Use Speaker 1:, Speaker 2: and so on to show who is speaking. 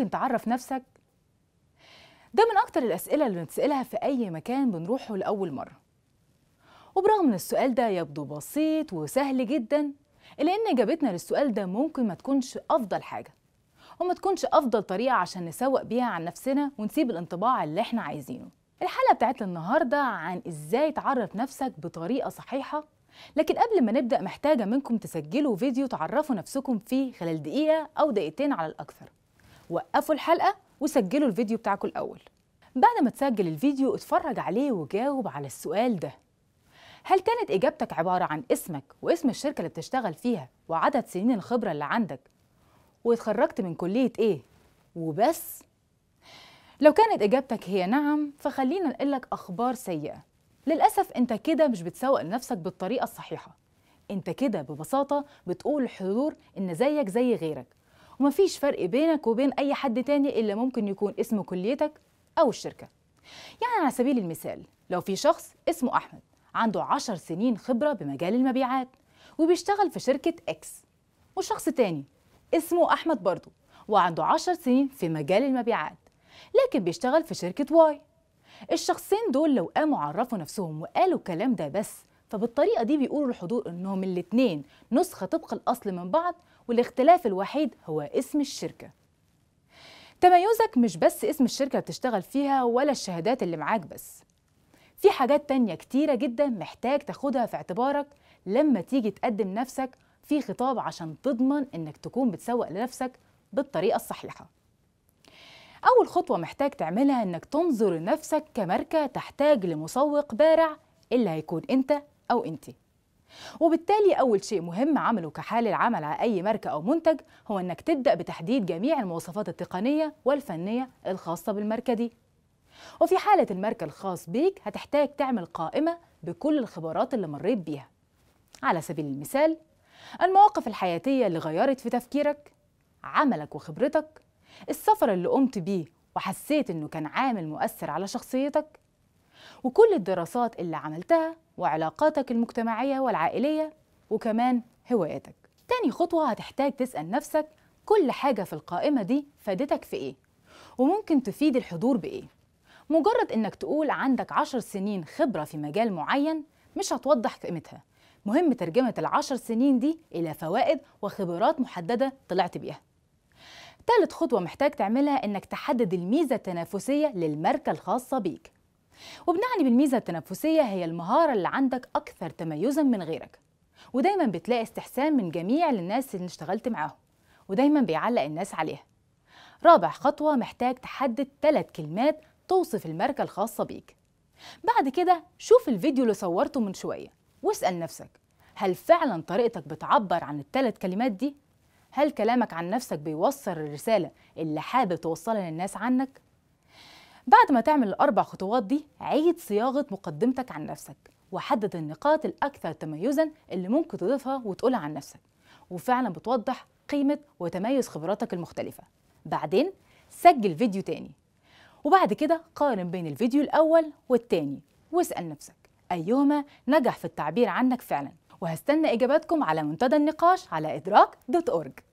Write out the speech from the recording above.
Speaker 1: ممكن تعرف نفسك ده من أكتر الأسئلة اللي بنتسألها في أي مكان بنروحه لأول مرة وبرغم إن السؤال ده يبدو بسيط وسهل جدا إلا إن إجابتنا للسؤال ده ممكن ما تكونش أفضل حاجة وما تكونش أفضل طريقة عشان نسوق بيها عن نفسنا ونسيب الانطباع اللي إحنا عايزينه الحلقة بتاعتنا النهاردة عن إزاي تعرف نفسك بطريقة صحيحة لكن قبل ما نبدأ محتاجة منكم تسجلوا فيديو تعرفوا نفسكم فيه خلال دقيقة أو دقيقتين على الأكثر وقفوا الحلقة وسجلوا الفيديو بتاعكم الأول بعد ما تسجل الفيديو اتفرج عليه وجاوب على السؤال ده هل كانت إجابتك عبارة عن اسمك واسم الشركة اللي بتشتغل فيها وعدد سنين الخبرة اللي عندك واتخرجت من كلية إيه وبس؟ لو كانت إجابتك هي نعم فخلينا نقلك أخبار سيئة للأسف أنت كده مش بتسوق لنفسك بالطريقة الصحيحة أنت كده ببساطة بتقول الحضور إن زيك زي غيرك ومفيش فرق بينك وبين أي حد تاني إلا ممكن يكون اسم كليتك أو الشركة يعني على سبيل المثال لو في شخص اسمه أحمد عنده عشر سنين خبرة بمجال المبيعات وبيشتغل في شركة إكس وشخص تاني اسمه أحمد برضه وعنده عشر سنين في مجال المبيعات لكن بيشتغل في شركة واي الشخصين دول لو قاموا عرفوا نفسهم وقالوا الكلام ده بس فبالطريقة دي بيقولوا الحضور إنهم الاتنين نسخة طبق الأصل من بعض والاختلاف الوحيد هو اسم الشركة تميزك مش بس اسم الشركة بتشتغل فيها ولا الشهادات اللي معاك بس في حاجات تانية كتيرة جدا محتاج تاخدها في اعتبارك لما تيجي تقدم نفسك في خطاب عشان تضمن انك تكون بتسوق لنفسك بالطريقة الصحيحة أول خطوة محتاج تعملها إنك تنظر لنفسك كماركة تحتاج لمسوق بارع إيه اللي هيكون أنت أو أنت وبالتالي أول شيء مهم عمله كحال العمل على أي ماركة أو منتج هو أنك تبدأ بتحديد جميع المواصفات التقنية والفنية الخاصة بالماركة دي وفي حالة الماركة الخاص بيك هتحتاج تعمل قائمة بكل الخبرات اللي مريت بيها على سبيل المثال المواقف الحياتية اللي غيرت في تفكيرك عملك وخبرتك السفر اللي قمت بيه وحسيت انه كان عامل مؤثر على شخصيتك وكل الدراسات اللي عملتها وعلاقاتك المجتمعية والعائلية وكمان هواياتك تاني خطوة هتحتاج تسأل نفسك كل حاجة في القائمة دي فادتك في إيه وممكن تفيد الحضور بإيه مجرد إنك تقول عندك عشر سنين خبرة في مجال معين مش هتوضح قيمتها مهم ترجمة العشر سنين دي إلى فوائد وخبرات محددة طلعت بيها تالت خطوة محتاج تعملها إنك تحدد الميزة التنافسية للماركة الخاصة بيك وبنعني بالميزة التنافسية هي المهارة اللي عندك أكثر تميزا من غيرك ودايما بتلاقي استحسان من جميع الناس اللي اشتغلت معاهم ودايما بيعلق الناس عليها رابع خطوة محتاج تحدد ثلاث كلمات توصف الماركة الخاصة بيك بعد كده شوف الفيديو اللي صورته من شوية واسأل نفسك هل فعلا طريقتك بتعبر عن الثلاث كلمات دي؟ هل كلامك عن نفسك بيوصل الرسالة اللي حابب توصلها للناس عنك؟ بعد ما تعمل الأربع خطوات دي عيد صياغة مقدمتك عن نفسك وحدد النقاط الأكثر تميزا اللي ممكن تضيفها وتقولها عن نفسك وفعلا بتوضح قيمة وتميز خبراتك المختلفة بعدين سجل فيديو تاني وبعد كده قارن بين الفيديو الأول والتاني واسأل نفسك أيهما نجح في التعبير عنك فعلا وهستنى إجاباتكم على منتدى النقاش على إدراك دوت أورج